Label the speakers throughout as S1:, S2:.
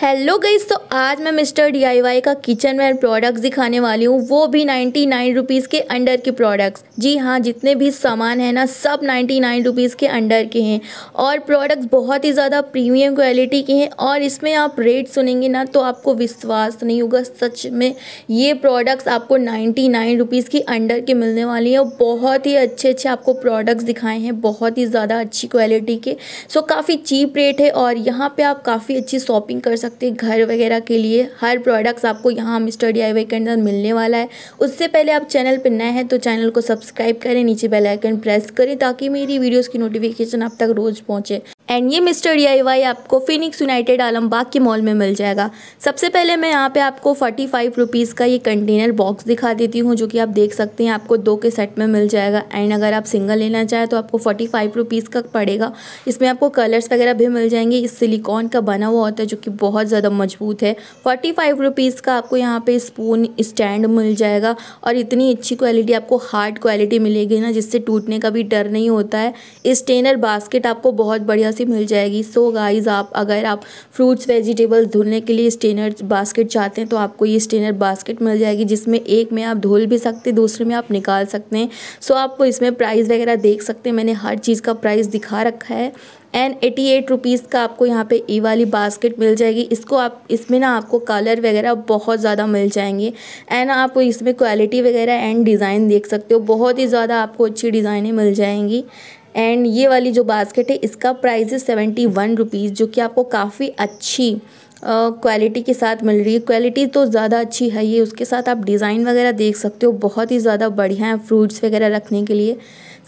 S1: hello गईस तो आज मैं मिस्टर डीआईवाई का किचन वेयर प्रोडक्ट्स दिखाने वाली हूँ वो भी नाइन्टी नाइन रुपीज़ के अंडर के प्रोडक्ट्स जी हाँ जितने भी सामान हैं ना सब नाइन्टी नाइन रुपीज़ के अंडर के हैं और प्रोडक्ट्स बहुत ही ज़्यादा प्रीमियम क्वालिटी के हैं और इसमें आप रेट सुनेंगे ना तो आपको विश्वास तो नहीं होगा सच में ये प्रोडक्ट्स आपको नाइन्टी नाइन रुपीज़ के अंडर के मिलने वाली हैं और बहुत ही अच्छे अच्छे आपको प्रोडक्ट्स दिखाए हैं बहुत ही ज़्यादा अच्छी क्वालिटी के सो काफ़ी चीप रेट है और यहाँ पर आप काफ़ी अच्छी शॉपिंग कर सकते सकते हैं घर वगैरह के लिए हर प्रोडक्ट्स आपको यहाँ मिस्टर डी के अंदर मिलने वाला है उससे पहले आप चैनल पर नए हैं तो चैनल को सब्सक्राइब करें नीचे बेलाइकन प्रेस करें ताकि मेरी वीडियोज़ की नोटिफिकेशन आप तक रोज़ पहुँचे एंड ये मिस्टर डी आपको फिनिक्स यूनाइटेड आलमबाग के मॉल में मिल जाएगा सबसे पहले मैं यहाँ पे आपको फोर्टी फाइव रुपीज़ का ये कंटेनर बॉक्स दिखा देती हूँ जो कि आप देख सकते हैं आपको दो के सेट में मिल जाएगा एंड अगर आप सिंगल लेना चाहें तो आपको फोर्टी फाइव रुपीज़ का पड़ेगा इसमें आपको कलर्स वगैरह भी मिल जाएंगे इस सिलिकॉन का बना हुआ होता है जो कि बहुत ज़्यादा मजबूत है फोर्टी फाइव रुपीज़ का आपको यहाँ पर स्पून स्टैंड मिल जाएगा और इतनी अच्छी क्वालिटी आपको हार्ड क्वालिटी मिलेगी ना जिससे टूटने का भी डर नहीं होता है स्टेनर बास्केट आपको बहुत बढ़िया से मिल जाएगी सो so गाइज आप अगर आप फ्रूट्स वेजिटेबल्स धुलने के लिए स्टेनर बास्केट चाहते हैं तो आपको ये स्टेनर बास्केट मिल जाएगी जिसमें एक में आप धुल भी सकते दूसरे में आप निकाल सकते हैं सो so आपको इसमें प्राइस वगैरह देख सकते हैं मैंने हर चीज़ का प्राइस दिखा रखा है एंड एटी एट रुपीज़ का आपको यहाँ पे ई वाली बास्केट मिल जाएगी इसको आप इसमें ना आपको कलर वगैरह बहुत ज़्यादा मिल जाएंगे एंड आप इसमें क्वालिटी वगैरह एंड डिज़ाइन देख सकते हो बहुत ही ज़्यादा आपको अच्छी डिज़ाइनें मिल जाएंगी एंड ये वाली जो बास्केट है इसका प्राइस है सेवेंटी वन रुपीज़ जो कि आपको काफ़ी अच्छी क्वालिटी uh, के साथ मिल रही है क्वालिटी तो ज़्यादा अच्छी है ये उसके साथ आप डिज़ाइन वगैरह देख सकते हो बहुत ही ज़्यादा बढ़िया है फ्रूट्स वगैरह रखने के लिए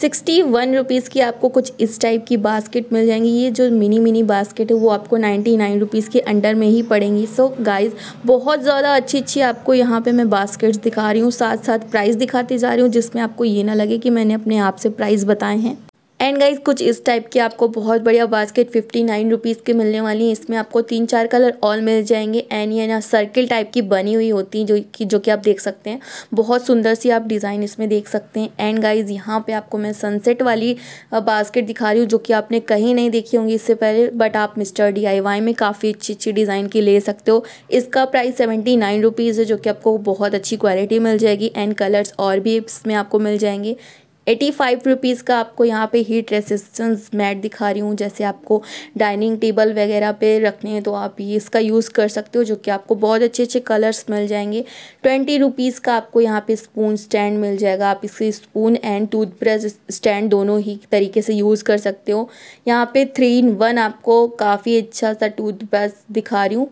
S1: सिक्सटी वन रुपीज़ की आपको कुछ इस टाइप की बास्केट मिल जाएंगी ये जो मिनी मिनी बास्केट है वो आपको नाइन्टी नाइन रुपीज़ के अंडर में ही पड़ेंगी सो so, गाइस बहुत ज़्यादा अच्छी अच्छी आपको यहाँ पे मैं बास्केट्स दिखा रही हूँ साथ साथ प्राइस दिखाती जा रही हूँ जिसमें आपको ये ना लगे कि मैंने अपने आप से प्राइस बताए हैं एंड गाइज कुछ इस टाइप की आपको बहुत बढ़िया बास्केट फिफ्टी नाइन रुपीज़ की मिलने वाली है इसमें आपको तीन चार कलर ऑल मिल जाएंगे एंड ये ना सर्किल टाइप की बनी हुई होती है जो कि जो कि आप देख सकते हैं बहुत सुंदर सी आप डिज़ाइन इसमें देख सकते हैं एंड गाइज यहाँ पर आपको मैं सनसेट वाली बास्केट दिखा रही हूँ जो कि आपने कहीं नहीं देखी होंगी इससे पहले बट आप मिस्टर डी में काफ़ी अच्छी अच्छी डिज़ाइन की ले सकते हो इसका प्राइस सेवेंटी नाइन रुपीज़ है जो कि आपको बहुत अच्छी क्वालिटी मिल जाएगी एंड कलर्स और भी इसमें आपको मिल जाएंगे एटी फाइव रुपीज़ का आपको यहाँ पे हीट रेसिस्टेंस मैट दिखा रही हूँ जैसे आपको डाइनिंग टेबल वगैरह पे रखने हैं तो आप ये इसका यूज़ कर सकते हो जो कि आपको बहुत अच्छे अच्छे कलर्स मिल जाएंगे ट्वेंटी रुपीज़ का आपको यहाँ पे स्पून स्टैंड मिल जाएगा आप इसे स्पून एंड टूथब्रश स्टैंड दोनों ही तरीके से यूज़ कर सकते हो यहाँ पर थ्री इन वन आपको काफ़ी अच्छा सा टूथब्रश दिखा रही हूँ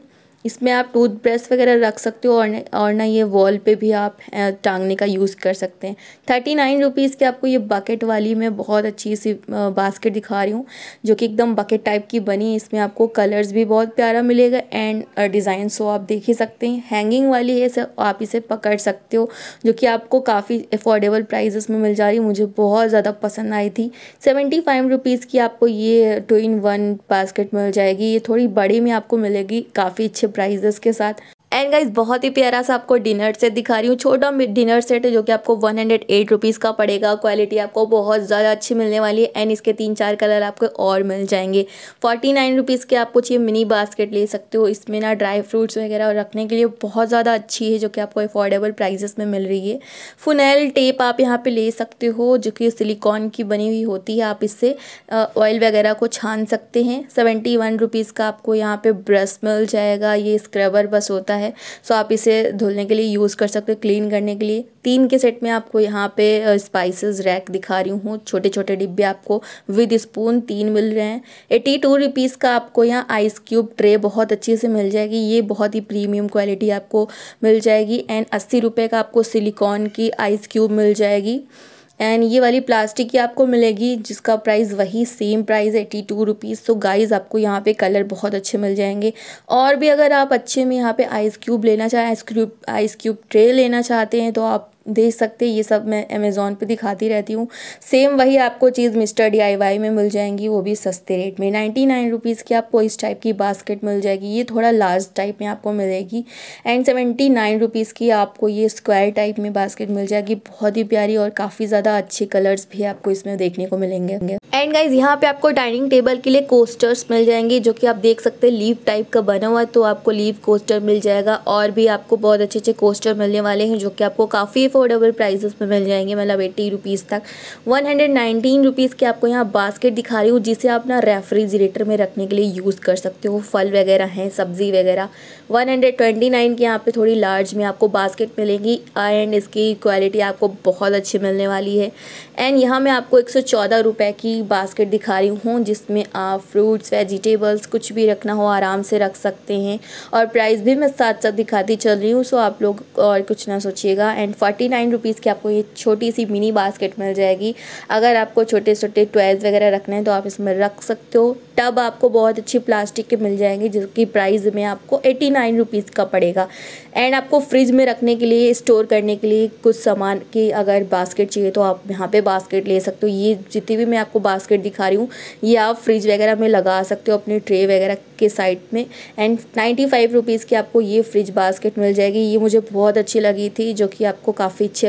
S1: इसमें आप टूथब्रश वगैरह रख सकते हो और और ना ये वॉल पे भी आप टांगने का यूज़ कर सकते हैं थर्टी नाइन रुपीज़ की आपको ये बकेट वाली मैं बहुत अच्छी सी बास्केट दिखा रही हूँ जो कि एकदम बकेट टाइप की बनी इसमें आपको कलर्स भी बहुत प्यारा मिलेगा एंड डिज़ाइन सो आप देख ही सकते हैं हैंगिंग वाली है सब आप इसे पकड़ सकते हो जो कि आपको काफ़ी अफोर्डेबल प्राइजेस में मिल जा रही मुझे बहुत ज़्यादा पसंद आई थी सेवेंटी फाइव रुपीज़ की आपको ये टू इन वन बास्केट मिल जाएगी ये थोड़ी बड़ी में आपको मिलेगी काफ़ी अच्छे प्राइजेस के साथ एंड गाइज बहुत ही प्यारा सा आपको डिनर सेट दिखा रही हूँ छोटा डिनर सेट है जो कि आपको वन हंड्रेड एट रुपीज़ का पड़ेगा क्वालिटी आपको बहुत ज़्यादा अच्छी मिलने वाली है एंड इसके तीन चार कलर आपको और मिल जाएंगे फोर्टी नाइन रुपीज़ के आप कुछ ये मिनी बास्केट ले सकते हो इसमें ना ड्राई फ्रूट्स वगैरह रखने के लिए बहुत ज़्यादा अच्छी है जो कि आपको अफोर्डेबल प्राइजेस में मिल रही है फुनैल टेप आप यहाँ पर ले सकते हो जो कि सिलिकॉन की बनी हुई होती है आप इससे ऑयल वगैरह को छान सकते हैं सेवेंटी वन रुपीज़ का आपको यहाँ पर ब्रश मिल जाएगा ये स्क्रबर बस होता है है सो आप इसे धुलने के लिए यूज़ कर सकते हो क्लीन करने के लिए तीन के सेट में आपको यहाँ पे स्पाइसेस रैक दिखा रही हूँ छोटे छोटे डिब्बे आपको विद स्पून तीन मिल रहे हैं एटी टू रुपीज़ का आपको यहाँ आइस क्यूब ट्रे बहुत अच्छे से मिल जाएगी ये बहुत ही प्रीमियम क्वालिटी आपको मिल जाएगी एंड अस्सी रुपये का आपको सिलिकॉन की आइस क्यूब मिल जाएगी एंड ये वाली प्लास्टिक की आपको मिलेगी जिसका प्राइस वही same price eighty two rupees तो गाइज़ आपको यहाँ पे कलर बहुत अच्छे मिल जाएंगे और भी अगर आप अच्छे में यहाँ पे आइस क्यूब लेना चाहें ice cube ice cube tray लेना चाहते हैं तो आप देख सकते ये सब मैं अमेज़ोन पे दिखाती रहती हूँ सेम वही आपको चीज़ मिस्टर डीआईवाई में मिल जाएंगी वो भी सस्ते रेट में नाइन्टी नाइन रुपीज़ की आपको इस टाइप की बास्केट मिल जाएगी ये थोड़ा लार्ज टाइप में आपको मिलेगी एंड सेवेंटी नाइन रुपीज़ की आपको ये स्क्वायर टाइप में बास्केट मिल जाएगी बहुत ही प्यारी और काफ़ी ज़्यादा अच्छे कलर्स भी आपको इसमें देखने को मिलेंगे एंड गाइज यहाँ पर आपको डाइनिंग टेबल के लिए कोस्टर्स मिल जाएंगे जो कि आप देख सकते हैं लीव टाइप का बना हुआ है तो आपको लीव कोस्टर मिल जाएगा और भी आपको बहुत अच्छे अच्छे कोस्टर मिलने वाले हैं जो कि आपको काफ़ी अफोर्डेबल प्राइजेस में मिल जाएंगे मतलब एट्टी रुपीज़ तक वन हंड्रेड नाइनटीन रुपीज़ के आपको यहाँ बास्केट दिखा रही हूँ जिसे आप ना रेफ्रिजरेटर में रखने के लिए यूज़ कर सकते हो फल वगैरह हैं सब्ज़ी वगैरह वन हंड्रेड ट्वेंटी नाइन की यहाँ पर थोड़ी लार्ज में आपको बास्केट मिलेगी एंड इसकी क्वालिटी आपको बहुत अच्छी मिलने वाली है एंड यहाँ मैं आपको एक सौ चौदह रुपये की बास्केट दिखा रही हूँ जिसमें आप फ्रूट्स वेजिटेबल्स कुछ भी रखना हो आराम से रख सकते हैं और प्राइस भी मैं साथ साथ दिखाती चल रही हूँ सो आप लोग और कुछ ना सोचिएगा एंड फट फोर्टी नाइन रुपीज़ की आपको ये छोटी सी मिनी बास्केट मिल जाएगी अगर आपको छोटे छोटे टॉयज़ वगैरह रखने हैं तो आप इसमें रख सकते हो टब आपको बहुत अच्छी प्लास्टिक के मिल जाएंगे जिसकी प्राइस में आपको एटी नाइन रुपीज़ का पड़ेगा एंड आपको फ्रिज में रखने के लिए स्टोर करने के लिए कुछ सामान की अगर बास्केट चाहिए तो आप यहाँ पे बास्केट ले सकते हो ये जितनी भी मैं आपको बास्केट दिखा रही हूँ ये आप फ्रिज वगैरह में लगा सकते हो अपने ट्रे वगैरह के साइड में एंड नाइन्टी फाइव रुपीज़ की आपको ये फ्रिज बास्केट मिल जाएगी ये मुझे बहुत अच्छी लगी थी जो कि आपको काफ़ी काफ़ी अच्छे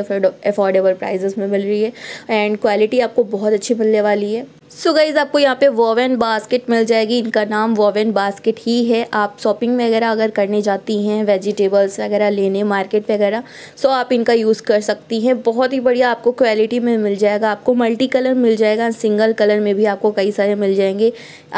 S1: अफोर्डेबल प्राइजेस में मिल रही है एंड क्वालिटी आपको बहुत अच्छी मिलने वाली है सो गाइज़ आपको यहाँ पे वोवन बास्केट मिल जाएगी इनका नाम वोवेन बास्केट ही है आप शॉपिंग वगैरह अगर करने जाती हैं वेजिटेबल्स वगैरह लेने मार्केट वगैरह सो आप इनका यूज़ कर सकती हैं बहुत ही बढ़िया आपको क्वालिटी में मिल जाएगा आपको मल्टी कलर मिल जाएगा सिंगल कलर में भी आपको कई सारे मिल जाएंगे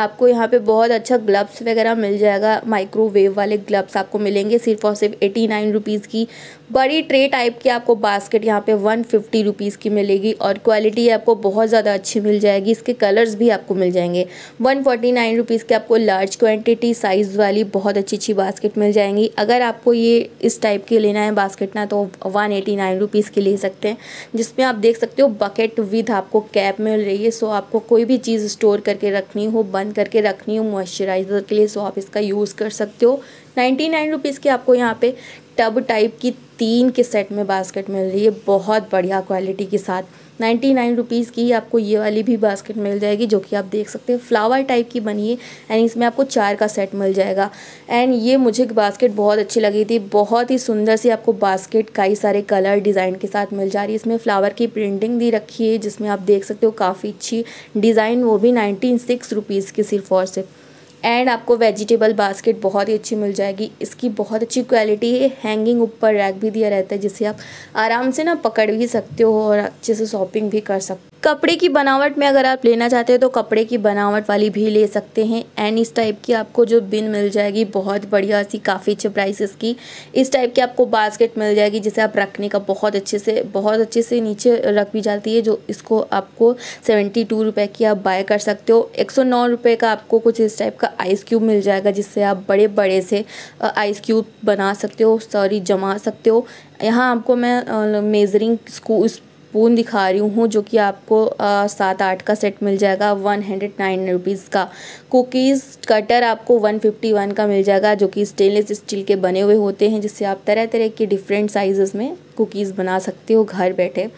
S1: आपको यहाँ पर बहुत अच्छा ग्लव्स वगैरह मिल जाएगा माइक्रोवेव वाले ग्लव्स आपको मिलेंगे सिर्फ और सिर्फ एटी नाइन रुपीज़ की बड़ी ट्रे टाइप की आपको बास्केट यहाँ पर वन फिफ्टी रुपीज़ की मिलेगी और क्वालिटी आपको बहुत ज़्यादा अच्छी मिल जाएगी इसके कलर्स भी आपको मिल जाएंगे वन फोर्टी नाइन रुपीज़ के आपको लार्ज क्वांटिटी साइज़ वाली बहुत अच्छी अच्छी बास्केट मिल जाएंगी अगर आपको ये इस टाइप के लेना है बास्केट ना तो वन एटी नाइन रुपीज़ के ले सकते हैं जिसमें आप देख सकते हो बकेट विद आपको कैप मिल रही है सो आपको कोई भी चीज़ स्टोर करके रखनी हो बंद करके रखनी हो मॉइस्चराइज़र के लिए सो आप इसका यूज़ कर सकते हो नाइन्टी नाइन रुपीज़ की आपको यहाँ पे टब टाइप की तीन के सेट में बास्केट मिल रही है बहुत बढ़िया क्वालिटी के साथ नाइन्टी नाइन रुपीज़ की आपको ये वाली भी बास्केट मिल जाएगी जो कि आप देख सकते हैं फ्लावर टाइप की बनी है एंड इसमें आपको चार का सेट मिल जाएगा एंड ये मुझे बास्केट बहुत अच्छी लगी थी बहुत ही सुंदर सी आपको बास्केट कई सारे कलर डिज़ाइन के साथ मिल जा रही है इसमें फ्लावर की प्रिंटिंग दी रखी है जिसमें आप देख सकते हो काफ़ी अच्छी डिज़ाइन वो भी नाइन्टी सिक्स रुपीज़ की सिर्फ और सिर्फ एंड आपको वेजिटेबल बास्केट बहुत ही अच्छी मिल जाएगी इसकी बहुत अच्छी क्वालिटी है हैंगिंग ऊपर रैक भी दिया रहता है जिसे आप आराम से ना पकड़ भी सकते हो और अच्छे से शॉपिंग भी कर सकते हो कपड़े की बनावट में अगर आप लेना चाहते हो तो कपड़े की बनावट वाली भी ले सकते हैं एंड इस टाइप की आपको जो बिन मिल जाएगी बहुत बढ़िया सी काफ़ी अच्छे प्राइस इसकी इस टाइप की आपको बास्केट मिल जाएगी जिसे आप रखने का बहुत अच्छे से बहुत अच्छे से नीचे रख भी जाती है जो इसको आपको सेवेंटी टू रुपये की आप बाय कर सकते हो एक सौ नौ रुपये का आपको कुछ इस टाइप का आइस क्यूब मिल जाएगा जिससे आप बड़े बड़े से आइस क्यूब बना सकते हो सॉरी जमा सकते हो यहाँ आपको मैं मेजरिंग स्कूल स्पून दिखा रही हूँ जो कि आपको सात आठ का सेट मिल जाएगा वन हंड्रेड नाइन रुपीज़ का कुकीज़ कटर आपको वन फिफ्टी वन का मिल जाएगा जो कि स्टेनलेस स्टील के बने हुए होते हैं जिससे आप तरह तरह के डिफरेंट साइज़ में कुकीज़ बना सकते हो घर बैठे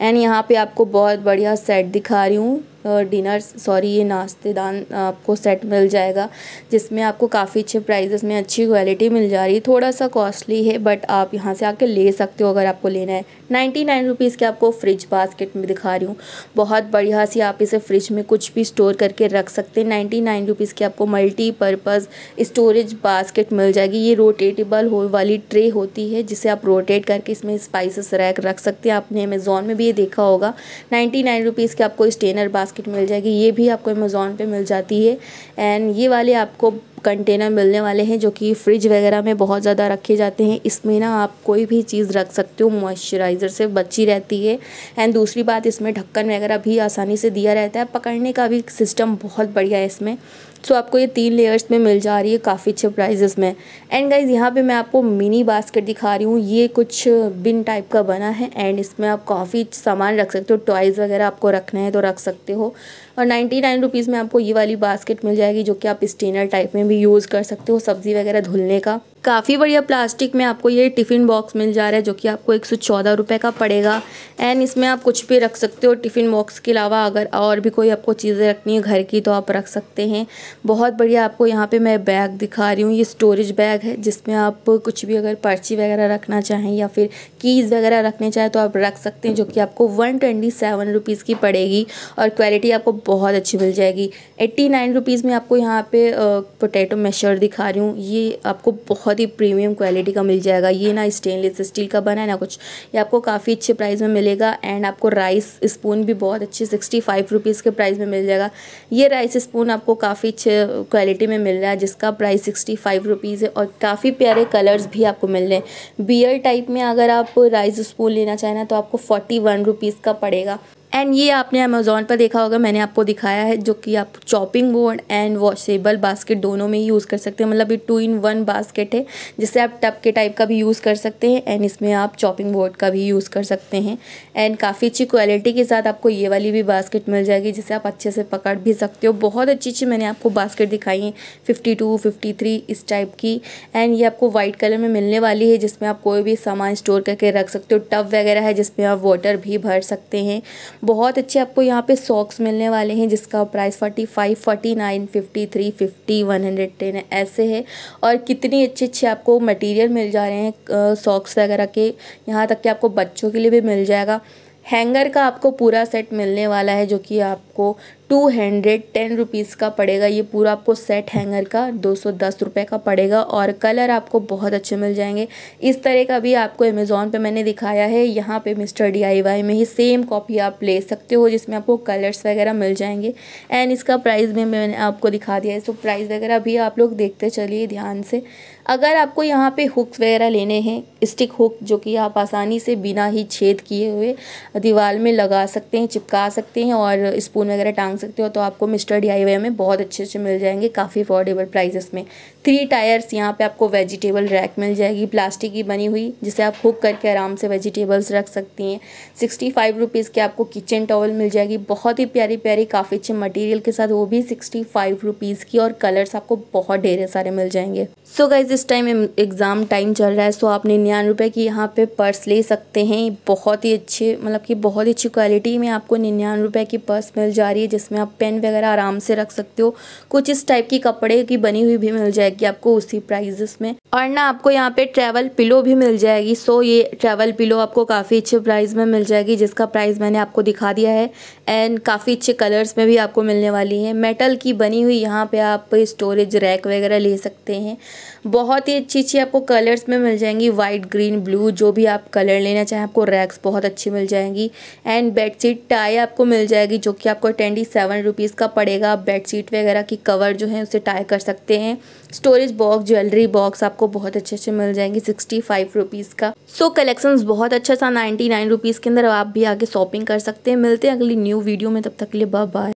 S1: एंड यहाँ पे आपको बहुत बढ़िया सेट दिखा रही हूँ डिनर सॉरी ये नाश्तेदान आपको सेट मिल जाएगा जिसमें आपको काफ़ी अच्छे प्राइजेस में अच्छी क्वालिटी मिल जा रही है थोड़ा सा कॉस्टली है बट आप यहाँ से आके ले सकते हो अगर आपको लेना है नाइन्टी नाइन रुपीज़ के आपको फ्रिज बास्केट में दिखा रही हूँ बहुत बढ़िया सी आप इसे फ्रिज में कुछ भी स्टोर करके रख सकते हैं नाइन्टी नाइन रुपीज़ की आपको मल्टीपर्पज़ स्टोरेज बास्केट मिल जाएगी ये रोटेटेबल हो वाली ट्रे होती है जिसे आप रोटेट करके इसमें स्पाइसिस रैक रख सकते हैं आपने अमेज़ोन में भी ये देखा होगा नाइन्टी नाइन रुपीज़ के आपको स्टेनर बास्ट बास्केट मिल जाएगी ये भी आपको अमेज़ोन पे मिल जाती है एंड ये वाले आपको कंटेनर मिलने वाले हैं जो कि फ्रिज वगैरह में बहुत ज़्यादा रखे जाते हैं इसमें ना आप कोई भी चीज़ रख सकते हो मॉइस्चराइज़र से बची रहती है एंड दूसरी बात इसमें ढक्कन वगैरह भी आसानी से दिया रहता है पकड़ने का भी सिस्टम बहुत बढ़िया है इसमें सो आपको ये तीन लेयर्स में मिल जा रही है काफ़ी अच्छे प्राइजेस में एंड गाइज यहाँ पे मैं आपको मिनी बास्केट दिखा रही हूँ ये कुछ बिन टाइप का बना है एंड इसमें आप काफ़ी सामान रख सकते हो टॉयज़ वगैरह आपको रखना है तो रख सकते हो और नाइन्टी नाइन रुपीज़ में आपको ये वाली बास्केट मिल जाएगी जो कि आप स्टेनर टाइप में भी यूज़ कर सकते हो सब्ज़ी वगैरह धुलने का काफ़ी बढ़िया प्लास्टिक में आपको ये टिफ़िन बॉक्स मिल जा रहा है जो कि आपको एक सौ चौदह रुपये का पड़ेगा एंड इसमें आप कुछ भी रख सकते हो टिफ़िन बॉक्स के अलावा अगर और भी कोई आपको चीज़ें रखनी है घर की तो आप रख सकते हैं बहुत बढ़िया आपको यहाँ पे मैं बैग दिखा रही हूँ ये स्टोरेज बैग है जिसमें आप कुछ भी अगर पर्ची वगैरह रखना चाहें या फिर कीज़ वगैरह रखने चाहें तो आप रख सकते हैं जो कि आपको वन ट्वेंटी सेवन रुपीज़ की पड़ेगी और क्वालिटी आपको बहुत अच्छी मिल जाएगी एट्टी नाइन रुपीज़ में आपको यहाँ पर पोटैटो मेशर दिखा रही हूँ ये आपको बहुत बहुत ही प्रीमियम क्वालिटी का मिल जाएगा ये ना स्टेनलेस स्टील का बना है ना कुछ ये आपको काफ़ी अच्छे प्राइस में मिलेगा एंड आपको राइस स्पून भी बहुत अच्छे सिक्सटी फाइव रुपीज़ के प्राइस में मिल जाएगा ये राइस स्पून आपको काफ़ी अच्छे क्वालिटी में मिल रहा है जिसका प्राइस सिक्सटी फाइव रुपीज़ है और काफ़ी प्यारे कलर्स भी आपको मिल रहे हैं बियर टाइप में अगर आप राइस स्पून लेना चाहें ना तो आपको फोर्टी वन रुपीज़ का पड़ेगा एंड ये आपने अमेज़ोन पर देखा होगा मैंने आपको दिखाया है जो कि आप chopping board and washable basket दोनों में ही यूज़ कर सकते हैं मतलब ये टू इन वन बास्केट है जिससे आप टप के टाइप का भी यूज़ कर सकते हैं एंड इसमें आप चॉपिंग बोर्ड का भी यूज़ कर सकते हैं एंड काफ़ी अच्छी क्वालिटी के साथ आपको ये वाली भी बास्केट मिल जाएगी जिसे आप अच्छे से पकड़ भी सकते हो बहुत अच्छी अच्छी मैंने आपको बास्केट दिखाई है फिफ्टी टू फिफ्टी थ्री इस टाइप की एंड ये आपको वाइट कलर में मिलने वाली है जिसमें आप कोई भी सामान स्टोर करके रख सकते हो टब वगैरह है जिसमें आप वाटर भी भर सकते हैं बहुत अच्छे आपको यहाँ पे सॉक्स मिलने वाले हैं जिसका price forty five forty nine fifty three fifty one hundred ten ऐसे है और कितने अच्छे अच्छे आपको मटेरियल मिल जा रहे हैं सॉक्स वगैरह के यहाँ तक कि आपको बच्चों के लिए भी मिल जाएगा हैंगर का आपको पूरा सेट मिलने वाला है जो कि आपको टू हंड्रेड टेन रुपीज़ का पड़ेगा ये पूरा आपको सेट हैंगर का दो सौ दस रुपये का पड़ेगा और कलर आपको बहुत अच्छे मिल जाएंगे इस तरह का भी आपको अमेज़ोन पे मैंने दिखाया है यहाँ पे मिस्टर डीआईवाई में ही सेम कॉपी आप ले सकते हो जिसमें आपको कलर्स वगैरह मिल जाएंगे एंड इसका प्राइस भी मैंने आपको दिखा दिया है सो प्राइस वगैरह भी आप लोग देखते चलिए ध्यान से अगर आपको यहाँ पे हुक्स वगैरह लेने हैं स्टिक हुक जो कि आप आसानी से बिना ही छेद किए हुए दीवार में लगा सकते हैं चिपका सकते हैं और स्पून वगैरह टांग सकते हो तो आपको मिस्टर डी में बहुत अच्छे अच्छे मिल जाएंगे काफ़ी अफोर्डेबल प्राइजेस में थ्री टायर्स यहाँ पे आपको वेजिटेबल रैक मिल जाएगी प्लास्टिक की बनी हुई जिसे आप हुक करके आराम से वेजिटेबल्स रख सकती हैं सिक्सटी फाइव रुपीज़ की आपको किचन टॉवल मिल जाएगी बहुत ही प्यारी प्यारी काफ़ी अच्छे मटेरियल के साथ वो भी सिक्सटी फाइव रुपीज़ की और कलर्स आपको बहुत ढेर सारे मिल जाएंगे सो so गाइज इस टाइम एग्ज़ाम टाइम चल रहा है सो so आप निन्यानवे रुपये की यहाँ पे पर्स ले सकते हैं बहुत ही अच्छे मतलब कि बहुत ही अच्छी क्वालिटी में आपको निन्यानवे रुपये की पर्स मिल जा रही है जिस जिसमें आप पेन वगैरह आराम से रख सकते हो कुछ इस टाइप की कपड़े की बनी हुई भी मिल जाएगी आपको उसी प्राइजेस में और ना आपको यहाँ पे ट्रैवल पिलो भी मिल जाएगी सो ये ट्रैवल पिलो आपको काफ़ी अच्छे प्राइस में मिल जाएगी जिसका प्राइस मैंने आपको दिखा दिया है एंड काफ़ी अच्छे कलर्स में भी आपको मिलने वाली है मेटल की बनी हुई यहाँ पे आप स्टोरेज रैक वगैरह ले सकते हैं बहुत ही अच्छी अच्छी आपको कलर्स में मिल जाएंगी वाइट ग्रीन ब्लू जो भी आप कलर लेना चाहें आपको रैक्स बहुत अच्छी मिल जाएंगी एंड बेडशीट टाई आपको मिल जाएगी जो कि आपको ट्वेंटी सेवन रुपीज़ का पड़ेगा आप बेडशीट वगैरह की कवर जो है उसे टाई कर सकते हैं स्टोरेज बॉक्स ज्वेलरी बॉक्स आप आपको बहुत अच्छे अच्छे मिल जाएंगे सिक्सटी फाइव रुपीज़ का सो so, कलेक्शन बहुत अच्छा सा नाइन्टी नाइन रुपीज़ के अंदर आप भी आगे शॉपिंग कर सकते हैं मिलते हैं अगली न्यू वीडियो में तब तक के लिए बाय बाय